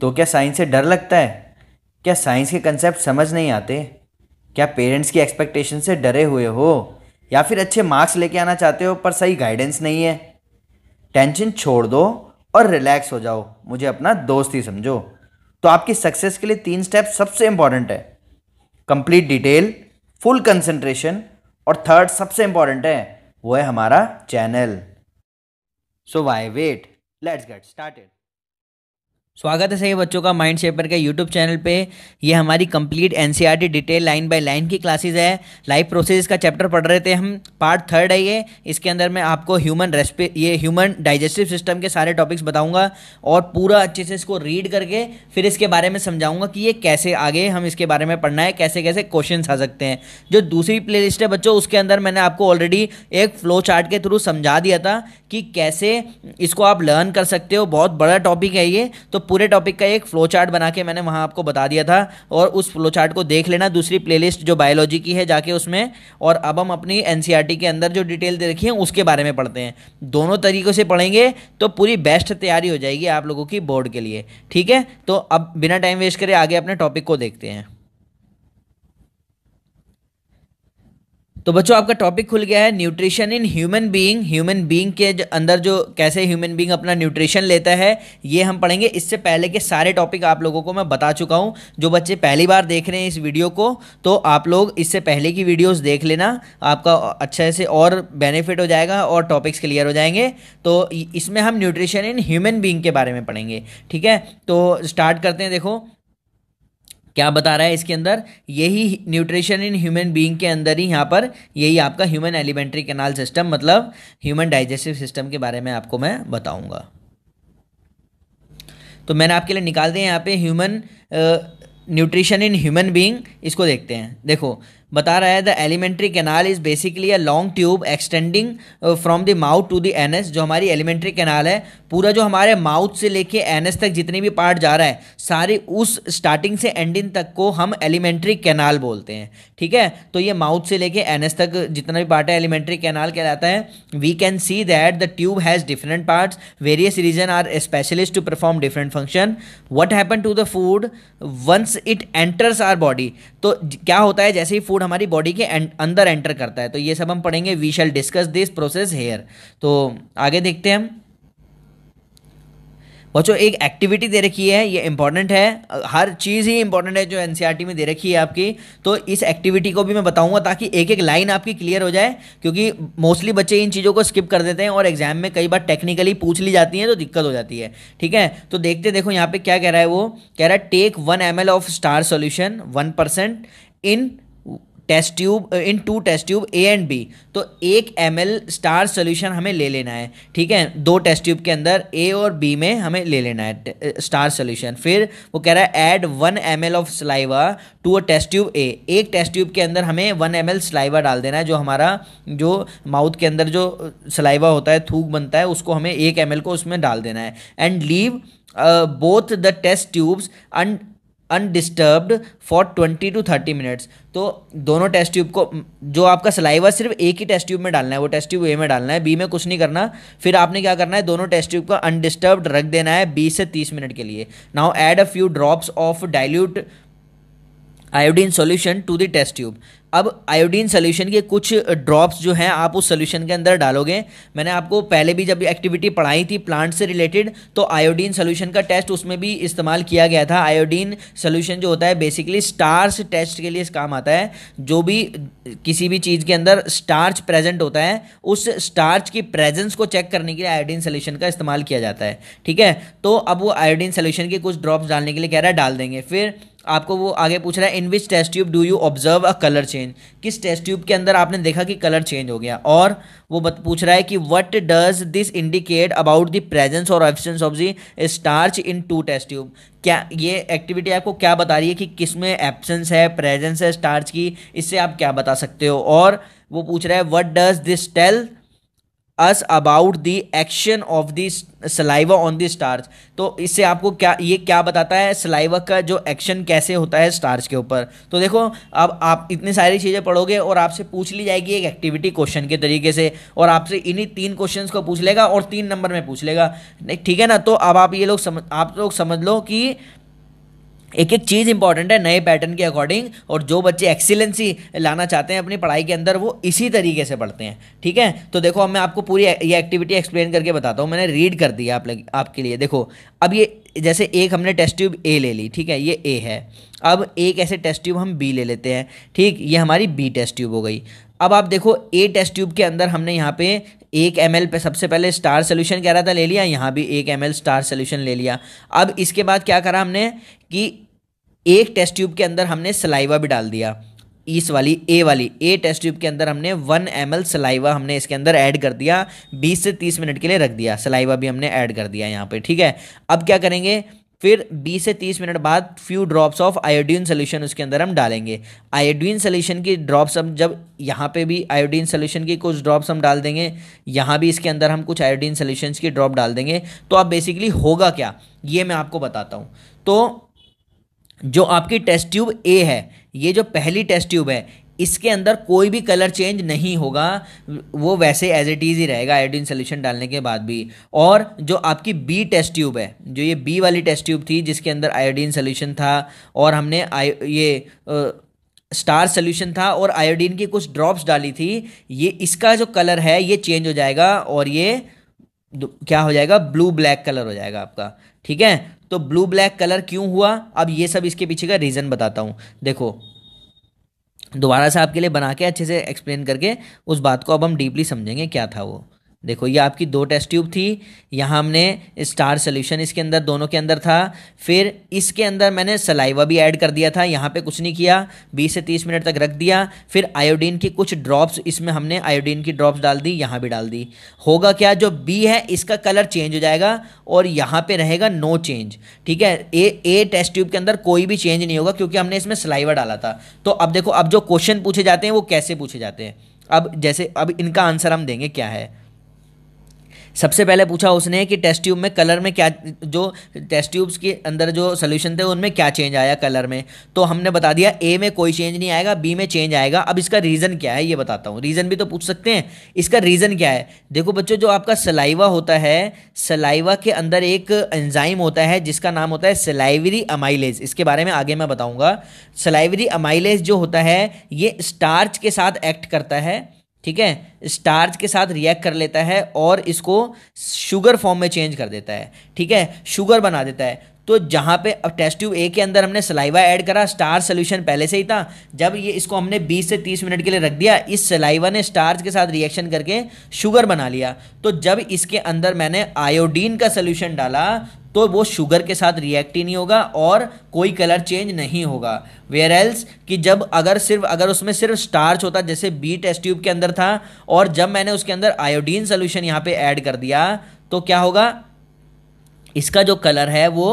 तो क्या साइंस से डर लगता है क्या साइंस के कंसेप्ट समझ नहीं आते क्या पेरेंट्स की एक्सपेक्टेशन से डरे हुए हो या फिर अच्छे मार्क्स लेके आना चाहते हो पर सही गाइडेंस नहीं है टेंशन छोड़ दो और रिलैक्स हो जाओ मुझे अपना दोस्त ही समझो तो आपकी सक्सेस के लिए तीन स्टेप सबसे इंपॉर्टेंट है कंप्लीट डिटेल फुल कंसंट्रेशन और थर्ड सबसे इंपॉर्टेंट है वो है हमारा channel so why wait let's get started स्वागत है सही बच्चों का माइंड शेपर के यूट्यूब चैनल पे ये हमारी complete N e detail line by line की क्लासेस है लाइफ प्रोसेस का चैप्टर पढ़ रहे थे हम पार्ट थर्ड है ये इसके अंदर मैं आपको ह्यूमन रेस्पे ये ह्यूमन डाइजेस्टिव सिस्टम के सारे टॉपिक्स बताऊंगा और पूरा अच्छे से इसको रीड करके फिर इसके बारे में समझाऊंगा कि ये कैसे आगे हम इसके बारे में पढ़ना है कैसे कैसे क्वेश्चन आ सकते हैं जो दूसरी प्ले है बच्चों उसके अंदर मैंने आपको ऑलरेडी एक फ्लो चार्ट के थ्रू समझा दिया था कि कैसे इसको आप लर्न कर सकते हो बहुत बड़ा टॉपिक है ये तो पूरे टॉपिक का एक फ्लो चार्ट बना के मैंने वहाँ आपको बता दिया था और उस फ्लो चार्ट को देख लेना दूसरी प्लेलिस्ट जो बायोलॉजी की है जाके उसमें और अब हम अपनी एन e के अंदर जो डिटेल दे रखी है उसके बारे में पढ़ते हैं दोनों तरीक़ों से पढ़ेंगे तो पूरी बेस्ट तैयारी हो जाएगी आप लोगों की बोर्ड के लिए ठीक है तो अब बिना टाइम वेस्ट करे आगे अपने टॉपिक को देखते हैं तो बच्चों आपका टॉपिक खुल गया है nutrition in human being human being के अंदर जो कैसे ह्यूमन बीइंग अपना न्यूट्रिशन लेता है ये हम पढ़ेंगे इससे पहले के सारे टॉपिक आप लोगों को मैं बता चुका हूँ जो बच्चे पहली बार देख रहे हैं इस वीडियो को तो आप लोग इससे पहले की वीडियोस देख लेना आपका अच्छे से और बेनिफिट हो जाएगा और टॉपिक्स क्लियर हो जाएंगे तो इसमें हम न्यूट्रिशन इन ह्यूमन बींग के बारे में पढ़ेंगे ठीक है तो स्टार्ट करते हैं देखो क्या बता रहा है इसके अंदर यही न्यूट्रिशन इन ह्यूमन बीइंग के अंदर ही यहाँ पर यही आपका ह्यूमन एलिमेंट्री कैनाल सिस्टम मतलब ह्यूमन डाइजेस्टिव सिस्टम के बारे में आपको मैं बताऊंगा तो मैंने आपके लिए निकाल दिया यहाँ पे human nutrition in human being इसको देखते हैं देखो बता रहा है the alimentary canal is basically a long tube extending from the mouth to the anus जो हमारी एलिमेंट्री कैनाल है पूरा जो हमारे माउथ से लेके एनएस तक जितने भी पार्ट जा रहा है सारे उस स्टार्टिंग से एंडिंग तक को हम एलिमेंट्री कैनाल बोलते हैं ठीक है तो ये माउथ से लेके एनएस तक जितना भी पार्ट है एलिमेंट्री कैनाल कहलाता है we can see that the tube has different parts various region are specialist to perform different function what happen to the food once it enters our body तो क्या होता है जैसे ही फूड फूड हमारी body के अंदर एंटर करता है तो ये सब हम पढ़ेंगे we shall discuss this process here तो आगे देखते हैं हम बच्चों एक एक्टिविटी दे रखी है ये इंपॉर्टेंट है हर चीज़ ही इंपॉर्टेंट है जो एनसीईआरटी में दे रखी है आपकी तो इस एक्टिविटी को भी मैं बताऊंगा ताकि एक एक लाइन आपकी क्लियर हो जाए क्योंकि मोस्टली बच्चे इन चीज़ों को स्किप कर देते हैं और एग्जाम में कई बार टेक्निकली पूछ ली जाती है तो दिक्कत हो जाती है ठीक है तो देखते देखो यहाँ पे क्या कह रहा है वो कह रहा है take one M of starch solution one in test tube in two test tube A and B तो एक एम एल स्टार सोल्यूशन हमें ले लेना है ठीक है दो टेस्ट ट्यूब के अंदर ए और बी में हमें ले लेना है स्टार सोल्यूशन फिर वो कह रहा है add one M L of saliva to a test tube A एक टेस्ट ट्यूब के अंदर हमें वन एम एल स्लाइवा डाल देना है जो हमारा जो माउथ के अंदर जो स्लाइवा होता है थूक बनता है उसको हमें एक एम एल को उसमें डाल देना है and leave both the test tubes and undisturbed for twenty to thirty minutes तो दोनों टेस्ट ट्यूब को जो आपका सलाइवा सिर्फ एक ही टेस्ट ट्यूब में डालना है वो टेस्ट ट्यूब ए में डालना है बी में कुछ नहीं करना फिर आपने क्या करना है दोनों टेस्ट ट्यूब को अनडिस्टर्ब्ड रख देना है बीस से तीस मिनट के लिए now add a few drops of dilute iodine solution to the test tube अब आयोडीन सोल्यूशन के कुछ ड्रॉप्स जो हैं आप उस सोल्यूशन के अंदर डालोगे मैंने आपको पहले भी जब एक्टिविटी पढ़ाई थी प्लांट से रिलेटेड तो आयोडीन सोल्यूशन का टेस्ट उसमें भी इस्तेमाल किया गया था आयोडीन सोल्यूशन जो होता है बेसिकली स्टार्स टेस्ट के लिए इस काम आता है जो भी किसी भी चीज़ के अंदर स्टार्च प्रेजेंट होता है उस स्टार्च की प्रेजेंस को चेक करने के लिए आयोडीन सोल्यूशन का इस्तेमाल किया जाता है ठीक है तो अब वो आयोडीन सोल्यूशन के कुछ ड्रॉप्स डालने के लिए कह रहा है डाल देंगे फिर आपको वो आगे पूछ रहा है in which test tube do you observe a colour change किस टेस्ट ट्यूब के अंदर आपने देखा कि कलर चेंज हो गया और वो पूछ रहा है कि what does this indicate about the presence or absence of the starch in two test tube क्या ये एक्टिविटी आपको क्या बता रही है कि किस में एब्सेंस है प्रेजेंस है स्टार्च की इससे आप क्या बता सकते हो और वो पूछ रहा है what does this tell us about the action of the saliva on the starch तो इससे आपको क्या ये क्या बताता है सलाइवा का जो एक्शन कैसे होता है स्टार्च के ऊपर तो देखो अब आप इतनी सारी चीज़ें पढ़ोगे और आपसे पूछ ली जाएगी एक एक्टिविटी क्वेश्चन के तरीके से और आपसे इन्हीं तीन क्वेश्चन को पूछ लेगा और तीन नंबर में पूछ लेगा ठीक है ना तो अब आप ये लोग समझ आप लोग समझ लो कि एक एक चीज़ इंपॉर्टेंट है नए पैटर्न के अकॉर्डिंग और जो बच्चे एक्सीलेंसी लाना चाहते हैं अपनी पढ़ाई के अंदर वो इसी तरीके से पढ़ते हैं ठीक है तो देखो अब मैं आपको पूरी ये एक्टिविटी एक्सप्लेन करके बताता हूँ मैंने रीड कर दिया आप लग, आपके लिए देखो अब ये जैसे एक हमने टेस्ट ट्यूब ए ले ली ठीक है ये ए है अब एक ऐसे टेस्ट ट्यूब हम बी ले लेते हैं ठीक ये हमारी बी टेस्ट ट्यूब हो गई अब आप देखो ए टेस्ट ट्यूब के अंदर हमने यहाँ पे एक एम पे सबसे पहले स्टार सोल्यूशन कह रहा था ले लिया यहाँ भी एक एम स्टार सोल्यूशन ले लिया अब इसके बाद क्या करा हमने कि एक टेस्ट ट्यूब के अंदर हमने सलाइवा भी डाल दिया इस वाली ए वाली ए टेस्ट ट्यूब के अंदर हमने वन एम एल सलाइवा हमने इसके अंदर ऐड कर दिया बीस से तीस मिनट के लिए रख दिया सलाइवा भी हमने ऐड कर दिया यहाँ पे ठीक है अब क्या करेंगे फिर 20 से 30 मिनट बाद few drops of iodine solution उसके अंदर हम डालेंगे आयोडीन सोल्यूशन की ड्रॉप्स हम जब यहाँ पे भी आयोडीन सोल्यूशन की कुछ ड्रॉप्स हम डाल देंगे यहाँ भी इसके अंदर हम कुछ आयोडीन सोल्यूशन की ड्रॉप डाल देंगे तो आप बेसिकली होगा क्या ये मैं आपको बताता हूँ तो जो आपकी टेस्ट ट्यूब ए है ये जो पहली टेस्ट ट्यूब है इसके अंदर कोई भी कलर चेंज नहीं होगा वो वैसे एज इट इज़ ही रहेगा आयोडीन सोल्यूशन डालने के बाद भी और जो आपकी बी टेस्ट ट्यूब है जो ये बी वाली टेस्ट ट्यूब थी जिसके अंदर आयोडीन सोल्यूशन था और हमने आयो ये आ, स्टार सोल्यूशन था और आयोडीन की कुछ ड्रॉप्स डाली थी ये इसका जो कलर है ये चेंज हो जाएगा और ये क्या हो जाएगा ब्लू ब्लैक कलर हो जाएगा आपका ठीक है तो ब्लू ब्लैक कलर क्यों हुआ अब ये सब इसके पीछे का रीज़न बताता हूँ देखो दोबारा से आपके लिए बना के अच्छे से एक्सप्लेन करके उस बात को अब हम डीपली समझेंगे क्या था वो देखो ये आपकी दो टेस्ट ट्यूब थी यहाँ हमने स्टार सोल्यूशन इसके अंदर दोनों के अंदर था फिर इसके अंदर मैंने सलाइवा भी ऐड कर दिया था यहाँ पे कुछ नहीं किया 20 से 30 मिनट तक रख दिया फिर आयोडीन की कुछ ड्रॉप्स इसमें हमने आयोडीन की ड्रॉप्स डाल दी यहाँ भी डाल दी होगा क्या जो बी है इसका कलर चेंज हो जाएगा और यहाँ पर रहेगा नो चेंज ठीक है ए ए टेस्ट ट्यूब के अंदर कोई भी चेंज नहीं होगा क्योंकि हमने इसमें सलाइवा डाला था तो अब देखो अब जो क्वेश्चन पूछे जाते हैं वो कैसे पूछे जाते हैं अब जैसे अब इनका आंसर हम देंगे क्या है सबसे पहले पूछा उसने कि टेस्ट ट्यूब में कलर में क्या जो टेस्ट ट्यूब्स के अंदर जो सोल्यूशन थे उनमें क्या चेंज आया कलर में तो हमने बता दिया ए में कोई चेंज नहीं आएगा बी में चेंज आएगा अब इसका रीज़न क्या है ये बताता हूँ रीज़न भी तो पूछ सकते हैं इसका रीज़न क्या है देखो बच्चों जो आपका सलाइवा होता है सलाइवा के अंदर एक एंजाइम होता है जिसका नाम होता है सलाइवरी अमाइलेज इसके बारे में आगे मैं बताऊँगा सलाइवरी अमाइलेज जो होता है ये स्टार्च के साथ एक्ट करता है ठीक है स्टार्च के साथ रिएक्ट कर लेता है और इसको शुगर फॉर्म में चेंज कर देता है ठीक है शुगर बना देता है तो जहाँ पे अब टेस्ट ट्यूब ए के अंदर हमने सलाइवा ऐड करा स्टार सोल्यूशन पहले से ही था जब ये इसको हमने 20 से 30 मिनट के लिए रख दिया इस सलाइवा ने स्टार्च के साथ रिएक्शन करके शुगर बना लिया तो जब इसके अंदर मैंने आयोडीन का सोल्यूशन डाला तो वो शुगर के साथ रिएक्ट ही नहीं होगा और कोई कलर चेंज नहीं होगा वेयर एल्स कि जब अगर सिर्फ अगर उसमें सिर्फ स्टार्च होता जैसे बी टेस्ट ट्यूब के अंदर था और जब मैंने उसके अंदर आयोडीन सोल्यूशन यहाँ पे ऐड कर दिया तो क्या होगा इसका जो कलर है वो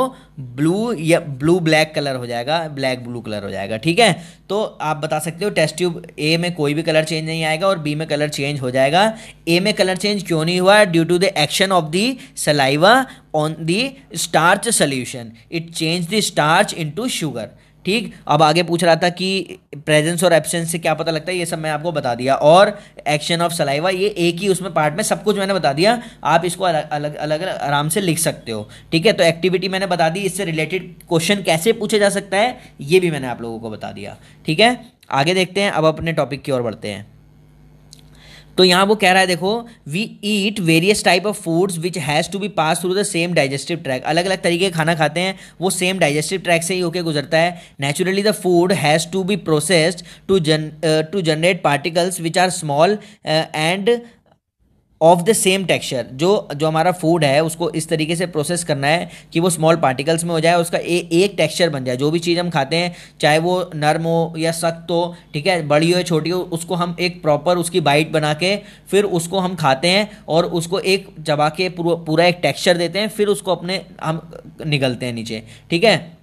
ब्लू या ब्लू ब्लैक कलर हो जाएगा ब्लैक ब्लू कलर हो जाएगा ठीक है तो आप बता सकते हो टेस्ट ट्यूब ए में कोई भी कलर चेंज नहीं आएगा और बी में कलर चेंज हो जाएगा ए में कलर चेंज क्यों नहीं हुआ due to the action of the saliva on the starch solution it change the starch into sugar ठीक अब आगे पूछ रहा था कि प्रेजेंस और एब्सेंस से क्या पता लगता है ये सब मैं आपको बता दिया और एक्शन ऑफ सलाइवा ये एक ही उसमें पार्ट में सब कुछ मैंने बता दिया आप इसको अलग अलग अलग, अलग आराम से लिख सकते हो ठीक है तो एक्टिविटी मैंने बता दी इससे रिलेटेड क्वेश्चन कैसे पूछे जा सकता है ये भी मैंने आप लोगों को बता दिया ठीक है आगे देखते हैं अब अपने टॉपिक की ओर बढ़ते हैं तो यहाँ वो कह रहा है देखो we eat various type of foods which has to be pass through the same digestive track अलग अलग तरीके का खाना खाते हैं वो सेम डाइजेस्टिव ट्रैक से ही होकर गुजरता है naturally the food has to be processed to gen to generate particles which are small and of the same texture जो जो हमारा फूड है उसको इस तरीके से प्रोसेस करना है कि वो स्मॉल पार्टिकल्स में हो जाए उसका ए, एक टेक्सचर बन जाए जो भी चीज़ हम खाते हैं चाहे वो नर्म हो या सख्त हो ठीक है बड़ी हो या छोटी हो उसको हम एक प्रॉपर उसकी बाइट बना के फिर उसको हम खाते हैं और उसको एक चबा के पूरा एक टेक्स्चर देते हैं फिर उसको अपने हम निकलते हैं नीचे ठीक है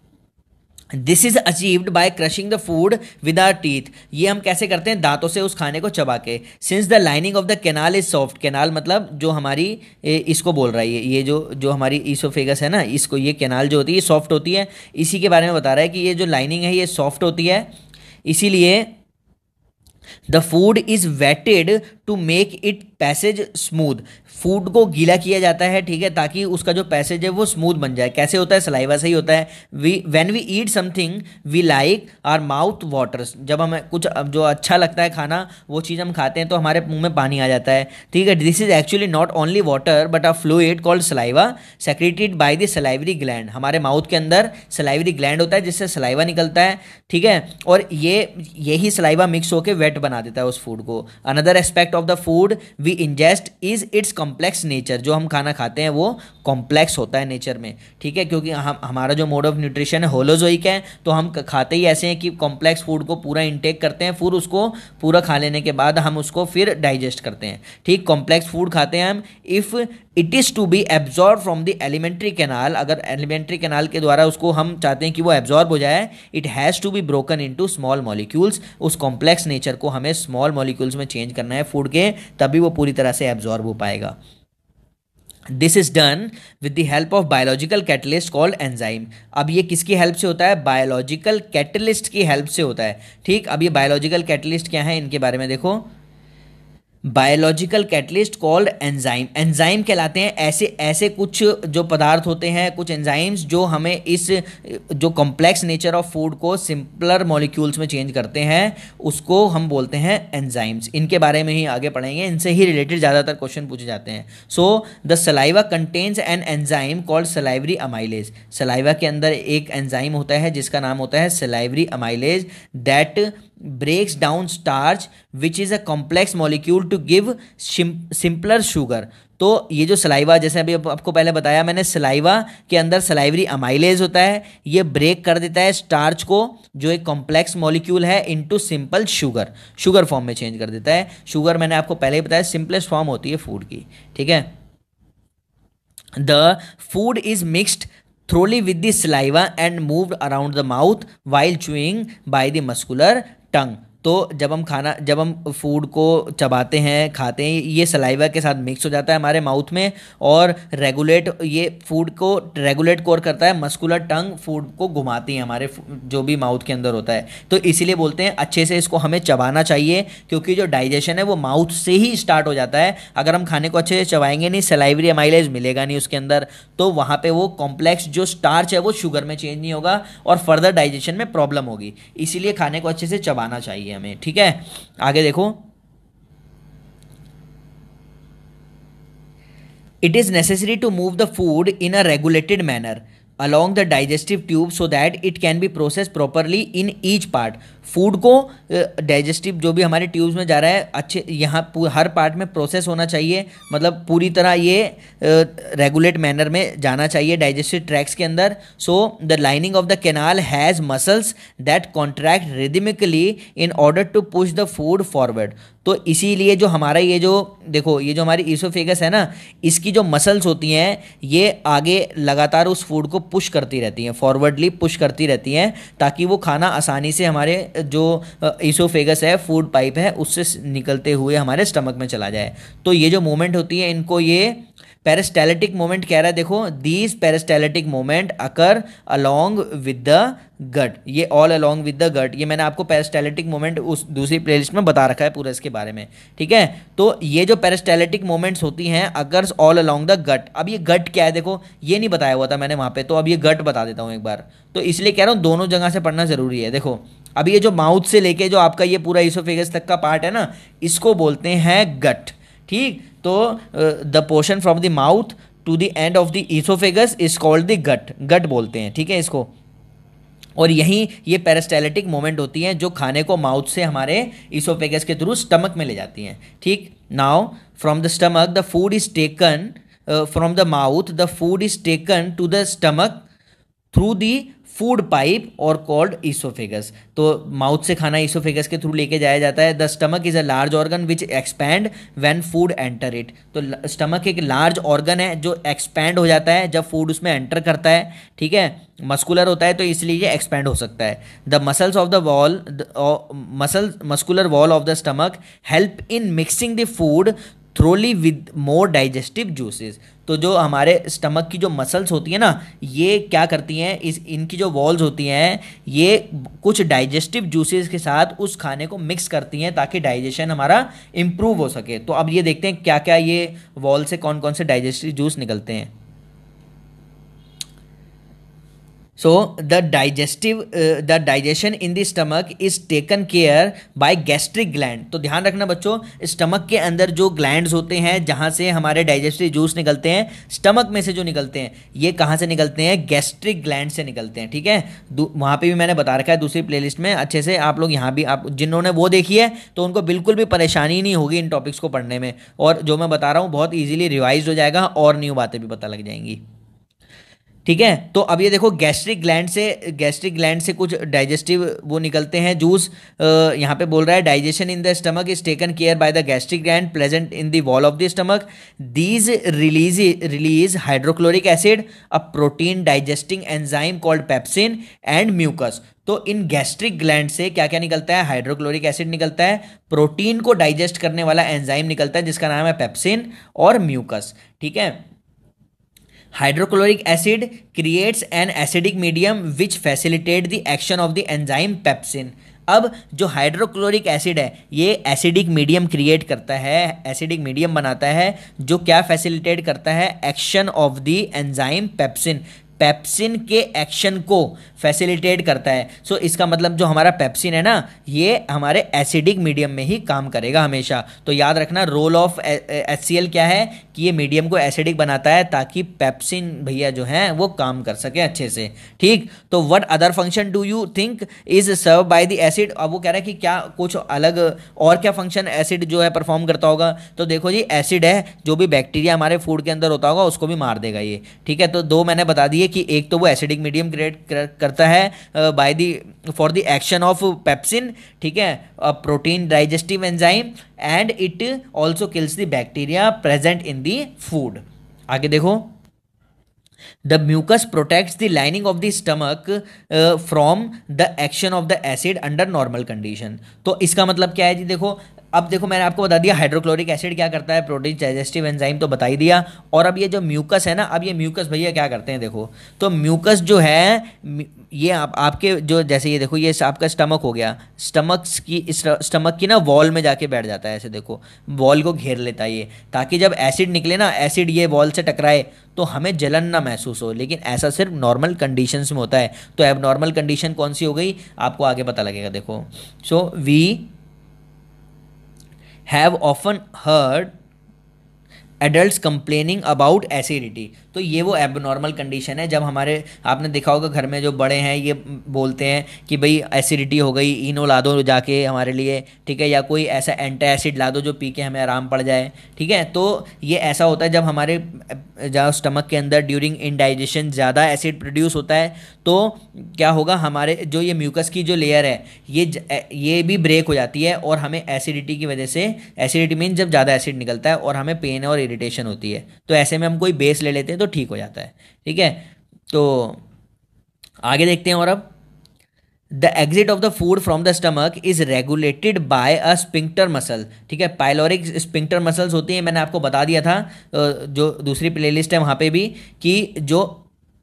this is achieved by crushing the food with our teeth ये हम कैसे करते हैं दांतों से उस खाने को चबा के since the lining of the canal is soft canal मतलब जो हमारी इसको बोल रहा है ये ये जो जो हमारी ईसोफेगस है ना इसको ये कैनाल जो होती है ये सॉफ्ट होती है इसी के बारे में बता रहा है कि ये जो लाइनिंग है ये सॉफ्ट होती है इसीलिए the food is wetted to make it passage smooth food को गीला किया जाता है ठीक है ताकि उसका जो पैसेज है वो स्मूद बन जाए कैसे होता है सलाइवा से ही होता है we when we eat something we like our mouth waters जब हमें कुछ जो अच्छा लगता है खाना वो चीज़ हम खाते हैं तो हमारे मुंह में पानी आ जाता है ठीक है this is actually not only water but a fluid called saliva secreted by the salivary gland हमारे माउथ के अंदर सलाइवरी ग्लैंड होता है जिससे सलाइवा निकलता है ठीक है और ये यही सलाइवा मिक्स होकर वेट बना बना देता है उस फूड को another aspect of the food we ingest is its complex nature जो हम खाना खाते हैं वो कॉम्प्लेक्स होता है नेचर में ठीक है क्योंकि हम हमारा जो मोड ऑफ न्यूट्रिशन है होलोजोइक है तो हम खाते ही ऐसे हैं कि कॉम्प्लेक्स फूड को पूरा इंटेक करते हैं फिर उसको पूरा खा लेने के बाद हम उसको फिर डाइजेस्ट करते हैं ठीक कॉम्प्लेक्स फूड खाते हैं हम if it is to be absorb from the alimentary canal अगर एलिमेंट्री कैनाल के द्वारा उसको हम चाहते हैं कि वो एब्जॉर्ब हो जाए it has to be broken into small molecules उस कॉम्प्लेक्स नेचर को हमें स्मॉल मॉलिक्यूल्स में चेंज करना है फूड के तभी वो पूरी तरह से एब्जॉर्ब हो पाएगा this is done with the help of biological catalyst called enzyme अब ये किसकी हेल्प से होता है बायोलॉजिकल कैटलिस्ट की हेल्प से होता है ठीक अब ये बायोलॉजिकल कैटलिस्ट क्या है इनके बारे में देखो biological catalyst called enzyme enzyme कहलाते हैं ऐसे ऐसे कुछ जो पदार्थ होते हैं कुछ एंजाइम्स जो हमें इस जो कॉम्प्लेक्स नेचर ऑफ फूड को सिंपलर मॉलिक्यूल्स में चेंज करते हैं उसको हम बोलते हैं एंजाइम्स इनके बारे में ही आगे पढ़ेंगे इनसे ही रिलेटेड ज़्यादातर क्वेश्चन पूछे जाते हैं so the saliva contains an enzyme called salivary amylase saliva के अंदर एक एंजाइम होता है जिसका नाम होता है salivary amylase that breaks down starch which is a complex molecule to give simpler sugar तो ये जो सलाइवा जैसे अभी आपको पहले बताया मैंने सलाइवा के अंदर सलाइवरी अमाइलेज होता है ये ब्रेक कर देता है स्टार्च को जो एक कॉम्प्लेक्स मॉलिक्यूल है into simple sugar sugar form में चेंज कर देता है शुगर मैंने आपको पहले ही बताया सिंपलेस्ट फॉर्म होती है फूड की ठीक है the food is mixed thoroughly with the saliva and moved around the mouth while chewing by the muscular tongue. तो जब हम खाना जब हम फूड को चबाते हैं खाते हैं ये सलाइवा के साथ मिक्स हो जाता है हमारे माउथ में और रेगुलेट ये फूड को रेगुलेट कोर करता है मस्कुलर टंग फूड को घुमाती है हमारे जो भी माउथ के अंदर होता है तो इसीलिए बोलते हैं अच्छे से इसको हमें चबाना चाहिए क्योंकि जो डाइजेशन है वो माउथ से ही स्टार्ट हो जाता है अगर हम खाने को अच्छे से चबाएंगे नहीं सलाइवरी एमाइलेज मिलेगा नहीं उसके अंदर तो वहाँ पर वो कॉम्प्लेक्स जो स्टार्च है वो शुगर में चेंज नहीं होगा और फर्दर डाइजेशन में प्रॉब्लम होगी इसीलिए खाने को अच्छे से चबाना चाहिए हमें ठीक है आगे देखो it is necessary to move the food in a regulated manner along the digestive tube so that it can be process properly in each part food को डाइजेस्टिव जो भी हमारे ट्यूब्स में जा रहा है अच्छे यहाँ हर पार्ट में प्रोसेस होना चाहिए मतलब पूरी तरह ये रेगुलेट मैनर में जाना चाहिए डाइजेस्टिव ट्रैक्स के अंदर so the lining of the canal has muscles that contract rhythmically in order to push the food forward तो इसीलिए जो हमारा ये जो देखो ये जो हमारी ईसोफेगस है ना इसकी जो मसल्स होती हैं ये आगे लगातार उस फूड को पुश करती रहती हैं फॉरवर्डली पुश करती रहती हैं ताकि वो खाना आसानी से हमारे जो ईसोफेगस है फूड पाइप है उससे निकलते हुए हमारे स्टमक में चला जाए तो ये जो मूवमेंट होती है इनको ये पेरिस्टैलिटिक मोमेंट कह रहा है देखो these peristaltic movement occur along with the gut ये all along with the gut ये मैंने आपको पेरिस्टैलिटिक मोमेंट उस दूसरी प्लेलिस्ट में बता रखा है पूरा इसके बारे में ठीक है तो ये जो पेरिस्टैलिटिक मोमेंट्स होती हैं occurs all along the gut अब ये गट क्या है देखो ये नहीं बताया हुआ था मैंने वहाँ पर तो अब ये गट बता देता हूँ एक बार तो इसलिए कह रहा हूँ दोनों जगह से पढ़ना ज़रूरी है देखो अब ये जो माउथ से लेके जो आपका ये पूरा इसोफेगस तक का पार्ट है ना इसको बोलते हैं गट ठीक तो the portion from the mouth to the end of the oesophagus is called the gut gut बोलते हैं ठीक है इसको और यहीं ये पैरास्टेलेटिक मोमेंट होती है जो खाने को माउथ से हमारे इसोफेगस के थ्रू स्टमक में ले जाती हैं ठीक now from the stomach the food is taken from the mouth the food is taken to the stomach through the food pipe or called oesophagus तो माउथ से खाना ईसोफेगस के थ्रू लेके जाया जाता है the stomach is a large organ which expand when food enter it तो स्टमक एक लार्ज ऑर्गन है जो एक्सपैंड हो जाता है जब फूड उसमें एंटर करता है ठीक है मस्कुलर होता है तो इसलिए ये एक्सपैंड हो सकता है the muscles of the wall muscle muscular wall of the stomach help in mixing the food thoroughly with more digestive juices तो जो हमारे स्टमक की जो मसल्स होती है ना ये क्या करती हैं इस इनकी जो वॉल्स होती हैं ये कुछ डाइजेस्टिव जूसेस के साथ उस खाने को मिक्स करती हैं ताकि डाइजेशन हमारा इम्प्रूव हो सके तो अब ये देखते हैं क्या क्या ये वॉल से कौन कौन से डाइजेस्टिव जूस निकलते हैं so the digestive uh, the digestion in the stomach is taken care by gastric gland तो ध्यान रखना बच्चों स्टमक के अंदर जो ग्लैंड होते हैं जहाँ से हमारे डाइजेस्टिव जूस निकलते हैं स्टमक में से जो निकलते हैं ये कहाँ से निकलते हैं गैस्ट्रिक ग्लैंड से निकलते हैं ठीक है वहाँ पे भी मैंने बता रखा है दूसरी प्लेलिस्ट में अच्छे से आप लोग यहाँ भी आप जिन्होंने वो देखी है तो उनको बिल्कुल भी परेशानी नहीं होगी इन टॉपिक्स को पढ़ने में और जो मैं बता रहा हूँ बहुत ईजिली रिवाइज हो जाएगा और न्यू बातें भी पता लग जाएंगी ठीक है तो अब ये देखो गैस्ट्रिक ग्लैंड से गैस्ट्रिक ग्लैंड से कुछ डाइजेस्टिव वो निकलते हैं जूस यहाँ पे बोल रहा है digestion in the stomach is taken care by the gastric gland present in the wall of the stomach these release release hydrochloric acid a protein digesting enzyme called pepsin and mucus तो इन gastric gland से क्या क्या निकलता है hydrochloric acid निकलता है protein को डाइजेस्ट करने वाला एंजाइम निकलता है जिसका नाम है पेप्सिन और म्यूकस ठीक है hydrochloric acid creates an acidic medium which facilitate the action of the enzyme pepsin अब जो हाइड्रोक्लोरिक एसिड है ये एसिडिक मीडियम क्रिएट करता है एसिडिक मीडियम बनाता है जो क्या फैसिलिटेट करता है action of the enzyme pepsin pepsin के एक्शन को फैसिलिटेट करता है सो so, इसका मतलब जो हमारा पेप्सिन है ना ये हमारे एसिडिक मीडियम में ही काम करेगा हमेशा तो याद रखना रोल ऑफ एच क्या है कि ये मीडियम को एसिडिक बनाता है ताकि पेप्सिन भैया जो है वो काम कर सके अच्छे से ठीक तो what other function do you think is serve by the acid अब वो कह रहा है कि क्या कुछ अलग और क्या फंक्शन एसिड जो है परफॉर्म करता होगा तो देखो जी एसिड है जो भी बैक्टीरिया हमारे फूड के अंदर होता होगा उसको भी मार देगा ये ठीक है तो दो मैंने बता दिए चाहिए कि एक तो वो एसिडिक मीडियम क्रिएट करता है by the for the action of pepsin ठीक है protein digestive enzyme and it also kills the bacteria present in the food आगे देखो the mucus protects the lining of the stomach from the action of the acid under normal condition तो इसका मतलब क्या है जी देखो अब देखो मैंने आपको बता दिया हाइड्रोक्लोरिक एसिड क्या करता है प्रोटीन डाइजेस्टिव एंजाइम तो बता ही दिया और अब ये जो म्यूकस है ना अब ये म्यूकस भैया क्या करते हैं देखो तो म्यूकस जो है ये आप आपके जो जैसे ये देखो ये आपका स्टमक हो गया स्टमक की स्टमक की ना वॉल में जाके बैठ जाता है ऐसे देखो वॉल को घेर लेता है ये ताकि जब एसिड निकले ना एसिड ये वॉल से टकराए तो हमें जलन ना महसूस हो लेकिन ऐसा सिर्फ नॉर्मल कंडीशंस में होता है तो एब नॉर्मल कंडीशन कौन सी हो गई आपको आगे पता लगेगा देखो so we have often heard adults complaining about acidity तो ये वो एबनॉर्मल कंडीशन है जब हमारे आपने देखा होगा घर में जो बड़े हैं ये बोलते हैं कि भाई एसिडिटी हो गई इनो ला दो जाके हमारे लिए ठीक है या कोई ऐसा एंटा एसिड ला दो जो पी के हमें आराम पड़ जाए ठीक है तो ये ऐसा होता है जब हमारे जहाँ स्टमक के अंदर ड्यूरिंग इनडाइजेशन ज़्यादा एसिड प्रोड्यूस होता है तो क्या होगा हमारे जो ये म्यूकस की जो लेयर है ये ये भी ब्रेक हो जाती है और हमें एसिडिटी की वजह से एसिडिटी मीन जब ज़्यादा एसिड निकलता है और हमें पेन और इरिटेशन होती है तो ऐसे में हम कोई बेस ले लेते हैं तो तो ठीक हो जाता है ठीक है तो आगे देखते हैं और अब the exit of the food from the stomach is regulated by a sphincter muscle ठीक है पाइलोरिक स्पिंक्टर मसल्स होती हैं मैंने आपको बता दिया था जो दूसरी प्लेलिस्ट है वहाँ पे भी कि जो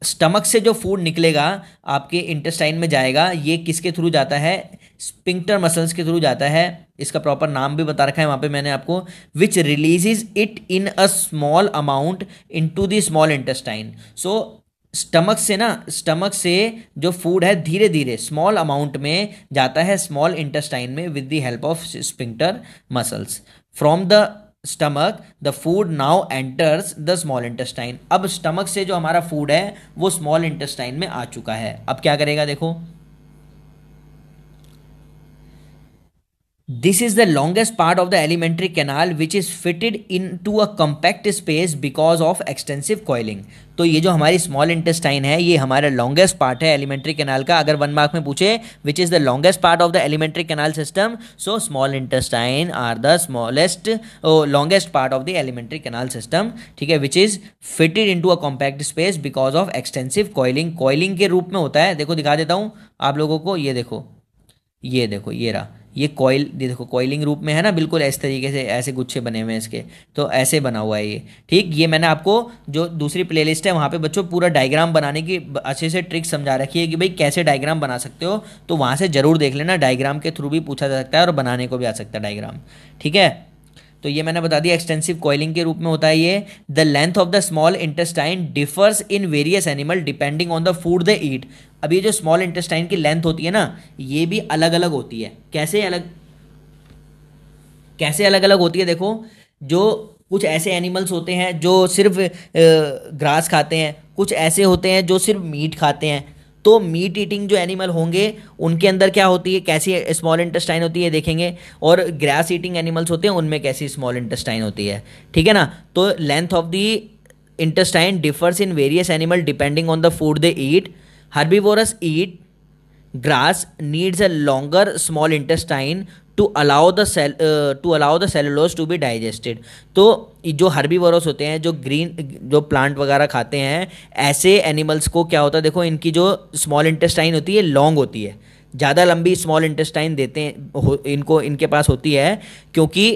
स्टमक से जो फूड निकलेगा आपके इंटेस्टाइन में जाएगा ये किसके थ्रू जाता है स्पिंक्टर मसल्स के थ्रू जाता है इसका प्रॉपर नाम भी बता रखा है वहाँ पे मैंने आपको which releases it in a small amount into the small intestine so stomach से ना स्टमक से जो फूड है धीरे धीरे स्मॉल अमाउंट में जाता है स्मॉल इंटेस्टाइन में with the help of sphincter muscles from the stomach the food now enters the small intestine अब स्टमक से जो हमारा फूड है वो स्मॉल इंटेस्टाइन में आ चुका है अब क्या करेगा देखो this is the the part of the alimentary alimentary which is fitted into a compact space because of extensive coiling तो ये जो हमारी स्मॉल इंटेस्टाइन है ये हमारा लॉन्गेस्ट पार्ट है एलिमेंट्री कैनाल का अगर वन मार्क में पूछे which is the longest part of the alimentary canal system so small intestine are the smallest longest part of the alimentary canal system ठीक है which is fitted in a compact space because of extensive coiling coiling के रूप में होता है देखो दिखा देता हूँ आप लोगों को ये देखो ये देखो ये रहा ये कॉयल ये देखो कॉइलिंग रूप में है ना बिल्कुल ऐसे तरीके से ऐसे गुच्छे बने हुए हैं इसके तो ऐसे बना हुआ है ये ठीक ये मैंने आपको जो दूसरी प्लेलिस्ट है वहाँ पे बच्चों पूरा डायग्राम बनाने की अच्छे से ट्रिक समझा रखी है कि भाई कैसे डायग्राम बना सकते हो तो वहाँ से ज़रूर देख लेना डायग्राम के थ्रू भी पूछा जा सकता है और बनाने को भी आ सकता है डायग्राम ठीक है तो ये मैंने बता दिया एक्सटेंसिव कॉइलिंग के रूप में होता है ये the length of the small intestine differs in various animal depending on the food they eat अब ये जो स्मॉल इंटेस्टाइन की लेंथ होती है ना ये भी अलग अलग होती है कैसे अलग कैसे अलग अलग होती है देखो जो कुछ ऐसे एनिमल्स होते हैं जो सिर्फ ग्रास खाते हैं कुछ ऐसे होते हैं जो सिर्फ मीट खाते हैं तो मीट ईटिंग जो एनिमल होंगे उनके अंदर क्या होती है कैसी स्मॉल इंटेस्टाइन होती है देखेंगे और ग्रास ईटिंग एनिमल्स होते हैं उनमें कैसी स्मॉल इंटेस्टाइन होती है ठीक है ना तो length of the intestine differs in various animal depending on the food they eat herbivorous eat grass needs a longer small intestine to allow the cell to allow the cellulose to be digested तो जो हर्बीवरोस होते हैं जो green जो plant वगैरह खाते हैं ऐसे एनिमल्स को क्या होता है देखो इनकी जो स्मॉल इंटेस्टाइन होती है लॉन्ग होती है ज़्यादा लंबी स्मॉल इंटेस्टाइन देते हैं इनको इनके पास होती है क्योंकि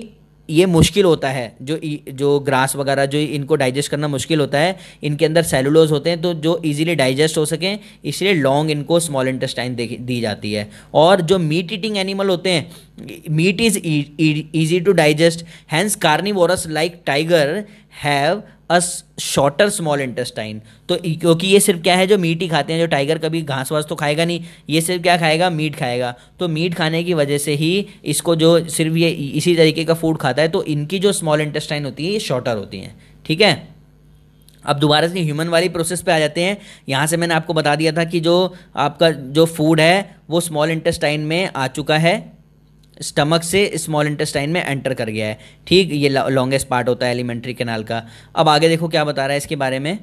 ये मुश्किल होता है जो जो ग्रास वगैरह जो इनको डाइजेस्ट करना मुश्किल होता है इनके अंदर सेलुलोज होते हैं तो जो इजीली डाइजेस्ट हो सकें इसलिए लॉन्ग इनको स्मॉल इंटेस्टाइन दी जाती है और जो मीट ईटिंग एनिमल होते हैं meat is easy to digest hence carnivorous like tiger have us shorter small intestine तो क्योंकि ये सिर्फ क्या है जो मीट ही खाते हैं जो टाइगर कभी घास वास तो खाएगा नहीं ये सिर्फ क्या खाएगा मीट खाएगा तो मीट खाने की वजह से ही इसको जो सिर्फ ये इसी तरीके का फूड खाता है तो इनकी जो स्मॉल इंटेस्टाइन होती है ये शॉर्टर होती हैं ठीक है अब दोबारा से ह्यूमन वाली प्रोसेस पे आ जाते हैं यहाँ से मैंने आपको बता दिया था कि जो आपका जो फूड है वो स्मॉल इंटेस्टाइन में आ चुका है स्टमक से स्मॉल इंटेस्टाइन में एंटर कर गया है ठीक ये लॉन्गेस्ट पार्ट होता है एलिमेंट्री कैनाल का अब आगे देखो क्या बता रहा है इसके बारे में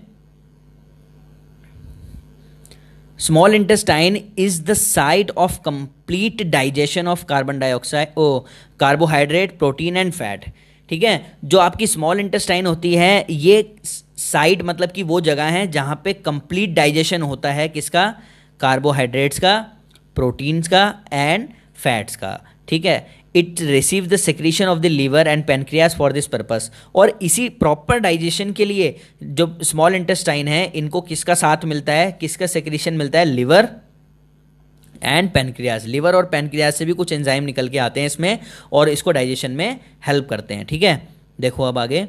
small intestine is the site of complete digestion of carbon dioxide oh carbohydrate protein and fat ठीक है जो आपकी स्मॉल इंटेस्टाइन होती है ये साइट मतलब कि वो जगह है जहां पे कंप्लीट डाइजेशन होता है किसका कार्बोहाइड्रेट्स का प्रोटीन्स का एंड फैट्स का ठीक है it receive the secretion of the liver and pancreas for this purpose और इसी प्रॉपर डाइजेशन के लिए जो स्मॉल इंटेस्टाइन है इनको किसका साथ मिलता है किसका सेक्रीशन मिलता है लीवर एंड पेनक्रियाज लीवर और पेनक्रियाज से भी कुछ एंजाइम निकल के आते हैं इसमें और इसको डाइजेशन में हेल्प करते हैं ठीक है देखो अब आगे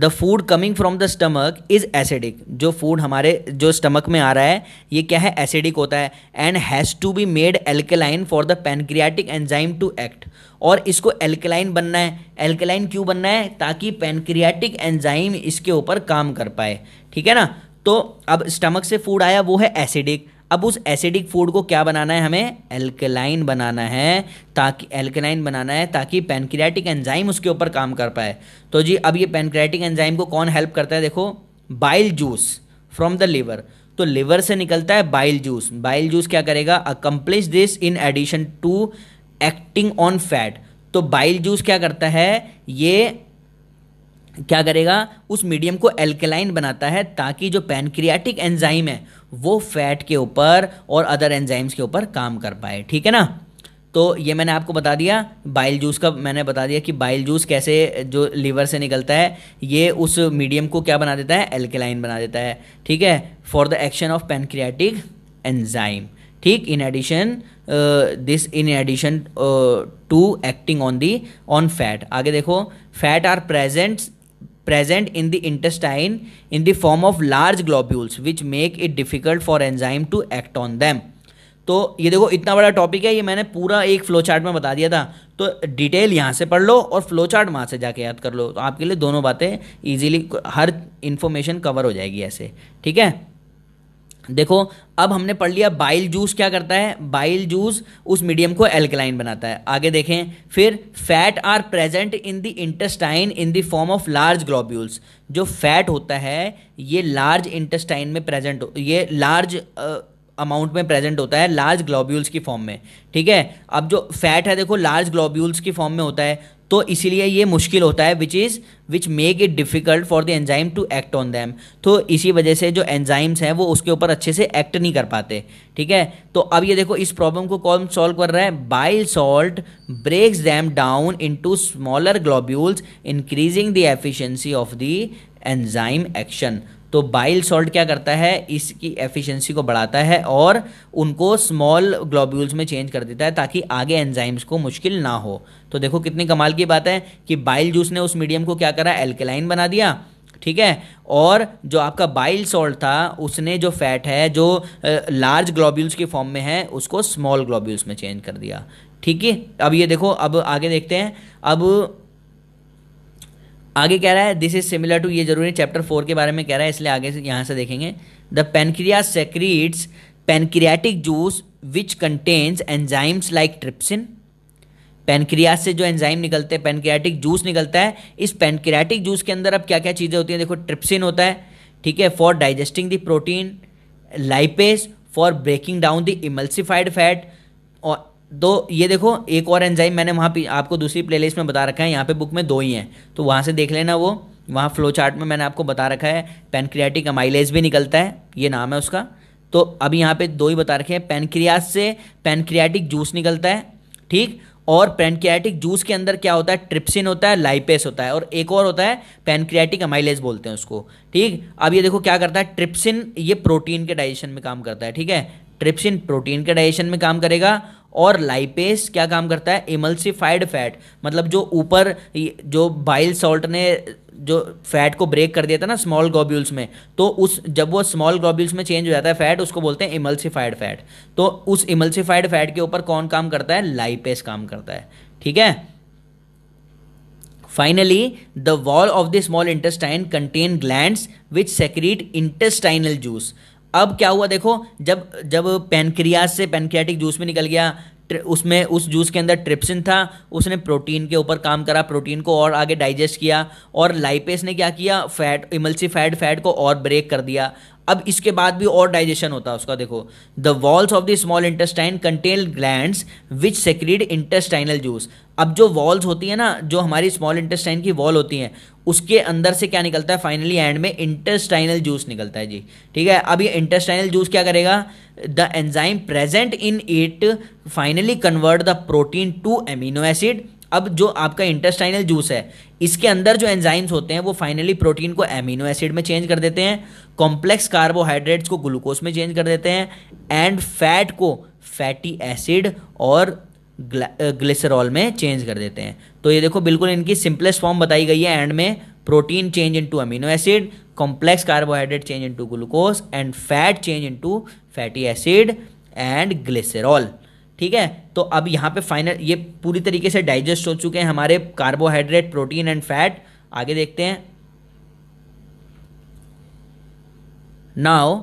the food coming from the stomach is acidic जो फूड हमारे जो स्टमक में आ रहा है ये क्या है एसिडिक होता है and has to be made alkaline for the pancreatic enzyme to act और इसको एल्केलाइन बनना है एल्केलाइन क्यों बनना है ताकि पेनक्रियाटिक एंजाइम इसके ऊपर काम कर पाए ठीक है ना तो अब स्टमक से फूड आया वो है एसिडिक अब उस एसिडिक फूड को क्या बनाना है हमें एल्कलाइन बनाना है ताकि एल्कलाइन बनाना है ताकि पेनक्रियाटिक एंजाइम उसके ऊपर काम कर पाए तो जी अब ये पेनक्रियाटिक एंजाइम को कौन हेल्प करता है देखो bile juice from the liver तो लीवर से निकलता है बाइल जूस बाइल जूस क्या करेगा accomplish this in addition to acting on fat तो बाइल जूस क्या करता है ये क्या करेगा उस मीडियम को एल्केलाइन बनाता है ताकि जो पैनक्रियाटिक एंजाइम है वो फैट के ऊपर और अदर एंजाइम्स के ऊपर काम कर पाए ठीक है ना तो ये मैंने आपको बता दिया बाइल जूस का मैंने बता दिया कि बाइल जूस कैसे जो लीवर से निकलता है ये उस मीडियम को क्या बना देता है एल्केलाइन बना देता है ठीक है for the action of pancreatic enzyme ठीक in addition this in addition to acting on the on fat आगे देखो fat are present present in the intestine in the form of large globules which make it difficult for enzyme to act on them तो ये देखो इतना बड़ा topic है ये मैंने पूरा एक फ्लो चार्ट में बता दिया था तो डिटेल यहाँ से पढ़ लो और फ्लो चार्ट वहाँ से जाके याद कर लो तो आपके लिए दोनों बातें इजीली हर इन्फॉर्मेशन कवर हो जाएगी ऐसे ठीक है देखो अब हमने पढ़ लिया बाइल जूस क्या करता है बाइल जूस उस मीडियम को एल्कलाइन बनाता है आगे देखें फिर fat are present in the intestine in the form of large globules जो फैट होता है ये लार्ज इंटेस्टाइन में प्रेजेंट ये लार्ज अमाउंट में प्रेजेंट होता है लार्ज ग्लोब्यूल्स की फॉर्म में ठीक है अब जो फैट है देखो लार्ज ग्लोब्यूल्स की फॉर्म में होता है तो इसीलिए ये मुश्किल होता है which is which make it difficult for the enzyme to act on them तो इसी वजह से जो एंजाइम्स हैं वो उसके ऊपर अच्छे से एक्ट नहीं कर पाते ठीक है तो अब ये देखो इस प्रॉब्लम को कौन सॉल्व कर रहा है bile salt breaks them down in to smaller globules increasing the efficiency of the enzyme action तो बाइल सॉल्ट क्या करता है इसकी एफिशिएंसी को बढ़ाता है और उनको स्मॉल ग्लोब्यूल्स में चेंज कर देता है ताकि आगे एंजाइम्स को मुश्किल ना हो तो देखो कितनी कमाल की बात है कि बाइल जूस ने उस मीडियम को क्या करा एल्केलाइन बना दिया ठीक है और जो आपका बाइल सॉल्ट था उसने जो फैट है जो लार्ज ग्लोब्यूल्स के फॉर्म में है उसको स्मॉल ग्लोब्यूल्स में चेंज कर दिया ठीक है अब ये देखो अब आगे देखते हैं अब आगे कह रहा है दिस इज सिमिलर टू ये जरूरी चैप्टर फोर के बारे में कह रहा है इसलिए आगे से यहाँ से देखेंगे the pancreas secretes pancreatic juice which contains enzymes like trypsin pancreas से जो एंजाइम निकलते हैं पेनक्रियाटिक जूस निकलता है इस पेनक्रियाटिक जूस के अंदर अब क्या क्या चीज़ें होती हैं देखो ट्रिप्सिन होता है ठीक है for digesting the protein lipase for breaking down the emulsified fat और तो ये देखो एक और एंजाइम मैंने वहाँ पे आपको दूसरी प्लेलिस्ट में बता रखा है यहाँ पे बुक में दो ही हैं तो वहाँ से देख लेना वो वहाँ फ्लो चार्ट में मैंने आपको बता रखा है पेनक्रियाटिक अमाइलेज भी निकलता है ये नाम है उसका तो अभी यहाँ पे दो ही बता रखे हैं पेनक्रियाज से पेनक्रियाटिक जूस निकलता है ठीक और पेनक्रियाटिक जूस के अंदर क्या होता है ट्रिप्सिन होता है लाइपेस होता है और एक और होता है पेनक्रियाटिक अमाइलेज बोलते हैं उसको ठीक अब ये देखो क्या करता है ट्रिप्सिन ये प्रोटीन के डाइजेशन में काम करता है ठीक है ट्रिप्सिन प्रोटीन के डाइजेशन में काम करेगा और लाइपेस क्या काम करता है इमल्सिफाइड फैट मतलब जो ऊपर जो बाइल सॉल्ट ने जो फैट को ब्रेक कर दिया था ना स्मॉल ग्लोब्यूल्स में तो उस जब वो स्मॉल ग्लोब्यूल्स में चेंज हो जाता है फैट उसको बोलते हैं इमल्सिफाइड फैट तो उस इमल्सिफाइड फैट के ऊपर कौन काम करता है लाइपेस काम करता है ठीक है finally the wall of the small intestine contain gland which secrete intestinal juice अब क्या हुआ देखो जब जब पेनक्रियाज से पेनक्रियाटिक जूस में निकल गया उसमें उस जूस के अंदर ट्रिप्सिन था उसने प्रोटीन के ऊपर काम करा प्रोटीन को और आगे डाइजेस्ट किया और लाइपेस ने क्या किया फैट इमल्सी फैट फैट को और ब्रेक कर दिया अब इसके बाद भी और डाइजेशन होता है उसका देखो the walls of the small intestine contain gland which secrete intestinal juice अब जो वॉल्स होती है ना जो हमारी स्मॉल इंटेस्टाइन की वॉल होती है उसके अंदर से क्या निकलता है फाइनली एंड में इंटेस्टाइनल जूस निकलता है जी ठीक है अब ये इंटेस्टाइनल जूस क्या करेगा the enzyme present in it finally convert the protein to amino acid अब जो आपका इंटेस्टाइनल जूस है इसके अंदर जो एंजाइम्स होते हैं वो फाइनली प्रोटीन को एमिनो एसिड में चेंज कर देते हैं कॉम्प्लेक्स कार्बोहाइड्रेट्स को ग्लूकोज में चेंज कर देते हैं एंड फैट को फैटी एसिड और ग्लिसरॉल में चेंज कर देते हैं तो ये देखो बिल्कुल इनकी सिंपलेस्ट फॉर्म बताई गई है एंड में protein change into amino acid complex carbohydrate change into glucose and fat change into fatty acid and glycerol ठीक है तो अब यहाँ पे फाइनल ये पूरी तरीके से डाइजेस्ट हो चुके हैं हमारे कार्बोहाइड्रेट प्रोटीन एंड फैट आगे देखते हैं now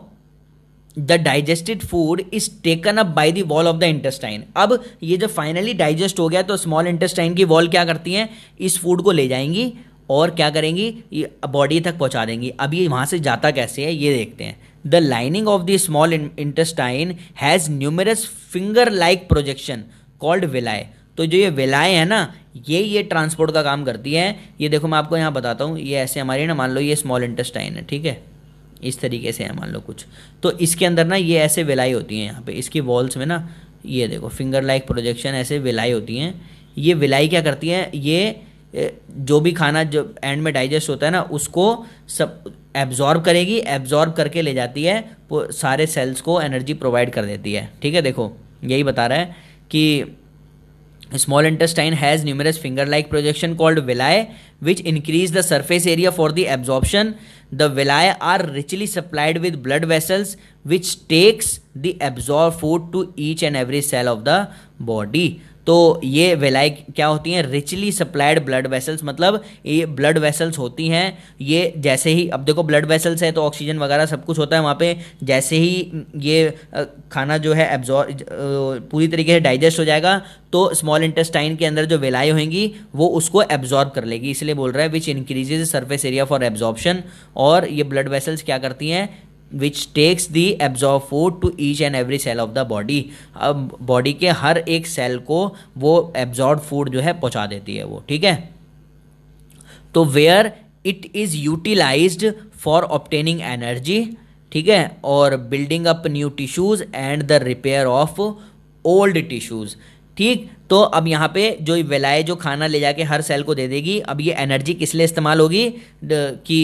the digested food is taken up by the wall of the intestine अब ये जब फाइनली डाइजेस्ट हो गया तो स्मॉल इंटेस्टाइन की वॉल क्या करती हैं इस फूड को ले जाएंगी और क्या करेंगी बॉडी तक पहुंचा देंगी अब ये वहां से जाता कैसे है ये देखते हैं the lining of the small intestine has numerous finger like projection called villi तो जो ये विलाय है ना ये ये ट्रांसपोर्ट का काम करती है ये देखो मैं आपको यहाँ बताता हूँ ये ऐसे हमारी ना मान लो ये स्मॉल इंटेस्टाइन है ठीक है इस तरीके से है मान लो कुछ तो इसके अंदर ना ये ऐसे विलाई होती हैं यहाँ पे इसकी वॉल्स में ना ये देखो फिंगर लाइक प्रोजेक्शन ऐसे विलाई होती हैं ये विलाई क्या करती है ये जो भी खाना जो एंड में डाइजेस्ट होता है ना उसको सब एब्जॉर्ब करेगी एब्जॉर्ब करके ले जाती है सारे सेल्स को एनर्जी प्रोवाइड कर देती है ठीक है देखो यही बता रहा है कि small intestine has numerous finger like projection called villi which increase the surface area for the absorption the villi are richly supplied with blood vessels which takes the absorb food to each and every cell of the body तो ये वेलाई क्या होती हैं richly supplied blood vessels मतलब ये blood vessels होती हैं ये जैसे ही अब देखो ब्लड वेसल्स है तो ऑक्सीजन वगैरह सब कुछ होता है वहाँ पे जैसे ही ये खाना जो है एब्जॉर्ब पूरी तरीके से डाइजेस्ट हो जाएगा तो स्मॉल इंटेस्टाइन के अंदर जो वेलाई होंगी वो उसको एब्जॉर्ब कर लेगी इसलिए बोल रहा है which increases surface area for absorption और ये ब्लड वेसल्स क्या करती हैं which takes the absorb food to each and every cell of the body अब बॉडी के हर एक सेल को वो एब्जॉर्ब फूड जो है पहुंचा देती है वो ठीक है तो where it is utilize for obtaining energy ठीक है और building up new tissues and the repair of old tissues ठीक तो अब यहाँ पे जो वेलाए जो खाना ले जाके हर सेल को दे देगी अब ये एनर्जी किस लिए इस्तेमाल होगी कि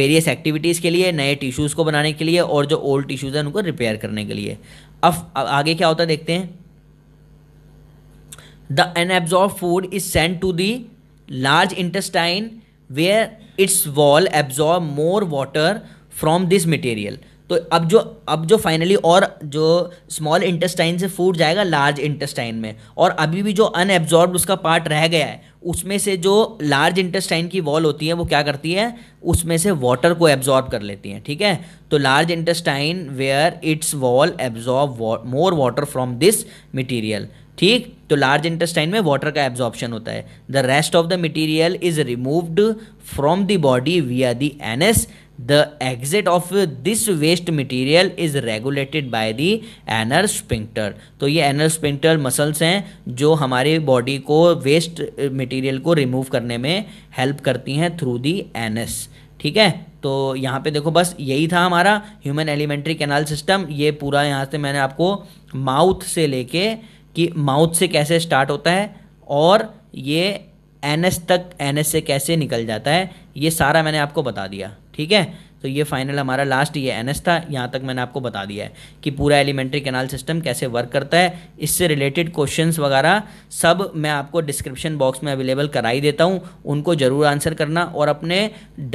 वेरियस एक्टिविटीज़ के लिए नए टिश्यूज़ को बनाने के लिए और जो ओल्ड टिश्यूज़ हैं उनको रिपेयर करने के लिए अब आगे क्या होता है देखते हैं the unabsorb food is send to the large intestine where its wall absorb more water from this material तो अब जो अब जो फाइनली और जो स्मॉल इंटेस्टाइन से फूट जाएगा लार्ज इंटेस्टाइन में और अभी भी जो अनएब्जॉर्ब उसका पार्ट रह गया है उसमें से जो लार्ज इंटेस्टाइन की वॉल होती है वो क्या करती है उसमें से वाटर को एब्जॉर्ब कर लेती है ठीक है तो large intestine where its wall absorb more water from this material ठीक तो लार्ज इंटेस्टाइन में वाटर का एब्जॉर्प्शन होता है the rest of the material is removed from the body via the anus The exit of this waste material is regulated by the anal sphincter. तो ये anal sphincter muscles हैं जो हमारे body को waste material को remove करने में help करती हैं through the anus. ठीक है तो यहाँ पे देखो बस यही था हमारा ह्यूमन एलिमेंट्री कैनाल सिस्टम ये पूरा यहाँ से मैंने आपको माउथ से लेके कि माउथ से कैसे स्टार्ट होता है और ये एनएस तक एनएस से कैसे निकल जाता है ये सारा मैंने आपको बता दिया ठीक है तो ये फाइनल हमारा लास्ट ये एन था यहाँ तक मैंने आपको बता दिया है कि पूरा एलिमेंट्री कैनाल सिस्टम कैसे वर्क करता है इससे रिलेटेड क्वेश्चंस वगैरह सब मैं आपको डिस्क्रिप्शन बॉक्स में अवेलेबल कराई देता हूँ उनको ज़रूर आंसर करना और अपने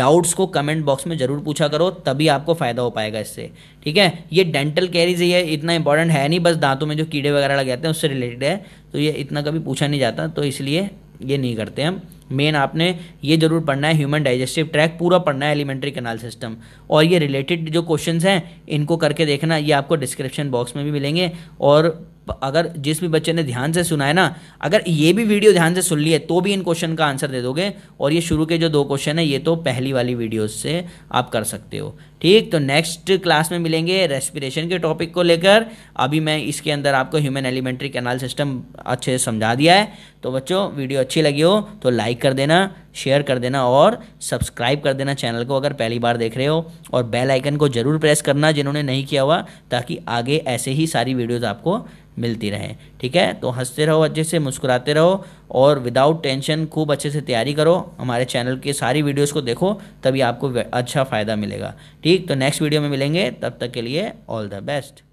डाउट्स को कमेंट बॉक्स में ज़रूर पूछा करो तभी आपको फ़ायदा हो पाएगा इससे ठीक है ये डेंटल कैरीज ये इतना इंपॉर्टेंट है नहीं बस दांतों में जो कीड़े वगैरह लग जाते हैं उससे रिलेटेड है तो ये इतना कभी पूछा नहीं जाता तो इसलिए ये नहीं करते हम मेन आपने ये जरूर पढ़ना है ह्यूमन डाइजेस्टिव ट्रैक पूरा पढ़ना है एलिमेंट्री कैनाल सिस्टम और ये रिलेटेड जो क्वेश्चन हैं इनको करके देखना ये आपको डिस्क्रिप्शन बॉक्स में भी मिलेंगे और अगर जिस भी बच्चे ने ध्यान से सुना है ना अगर ये भी वीडियो ध्यान से सुन ली है तो भी इन क्वेश्चन का आंसर दे दोगे और ये शुरू के जो दो क्वेश्चन है ये तो पहली वाली वीडियो से आप कर सकते हो ठीक तो नेक्स्ट क्लास में मिलेंगे रेस्पिरेशन के टॉपिक को लेकर अभी मैं इसके अंदर आपको ह्यूमन एलिमेंट्री कैनाल सिस्टम अच्छे से समझा दिया है तो बच्चों वीडियो अच्छी लगी हो तो लाइक कर देना शेयर कर देना और सब्सक्राइब कर देना चैनल को अगर पहली बार देख रहे हो और बेल आइकन को ज़रूर प्रेस करना जिन्होंने नहीं किया हुआ ताकि आगे ऐसे ही सारी वीडियोज़ आपको मिलती रहें ठीक है तो हंसते रहो अच्छे से मुस्कुराते रहो और विदाउट टेंशन खूब अच्छे से तैयारी करो हमारे चैनल के सारी वीडियोज़ को देखो तभी आपको अच्छा फ़ायदा मिलेगा ठीक तो नेक्स्ट वीडियो में मिलेंगे तब तक के लिए ऑल द बेस्ट